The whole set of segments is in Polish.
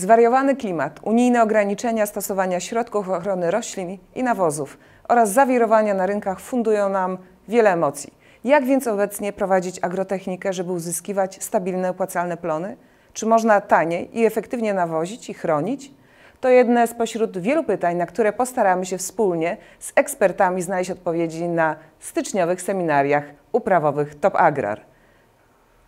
Zwariowany klimat, unijne ograniczenia stosowania środków ochrony roślin i nawozów oraz zawirowania na rynkach fundują nam wiele emocji. Jak więc obecnie prowadzić agrotechnikę, żeby uzyskiwać stabilne, opłacalne plony? Czy można taniej i efektywnie nawozić i chronić? To jedne spośród wielu pytań, na które postaramy się wspólnie z ekspertami znaleźć odpowiedzi na styczniowych seminariach uprawowych Top Agrar.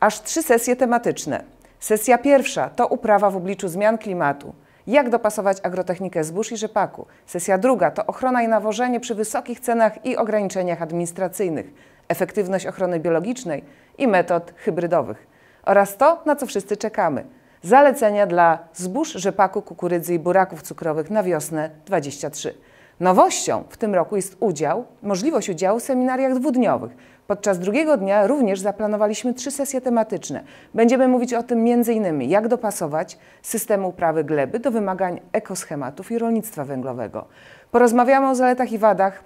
Aż trzy sesje tematyczne – Sesja pierwsza to uprawa w obliczu zmian klimatu. Jak dopasować agrotechnikę zbóż i rzepaku? Sesja druga to ochrona i nawożenie przy wysokich cenach i ograniczeniach administracyjnych, efektywność ochrony biologicznej i metod hybrydowych. Oraz to, na co wszyscy czekamy. Zalecenia dla zbóż, rzepaku, kukurydzy i buraków cukrowych na wiosnę 23. Nowością w tym roku jest udział, możliwość udziału w seminariach dwudniowych. Podczas drugiego dnia również zaplanowaliśmy trzy sesje tematyczne. Będziemy mówić o tym m.in. jak dopasować systemy uprawy gleby do wymagań ekoschematów i rolnictwa węglowego. Porozmawiamy o zaletach i wadach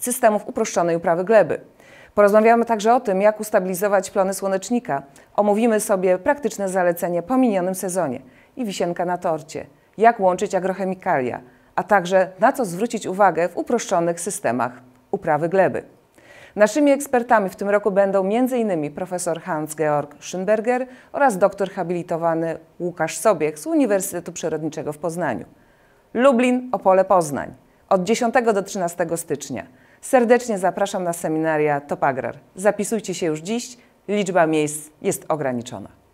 systemów uproszczonej uprawy gleby. Porozmawiamy także o tym, jak ustabilizować plony słonecznika. Omówimy sobie praktyczne zalecenie po minionym sezonie i wisienka na torcie. Jak łączyć agrochemikalia – a także na co zwrócić uwagę w uproszczonych systemach uprawy gleby. Naszymi ekspertami w tym roku będą m.in. profesor Hans-Georg Schönberger oraz doktor habilitowany Łukasz Sobiek z Uniwersytetu Przyrodniczego w Poznaniu. Lublin, Opole, Poznań. Od 10 do 13 stycznia. Serdecznie zapraszam na seminaria Topagrar. Zapisujcie się już dziś, liczba miejsc jest ograniczona.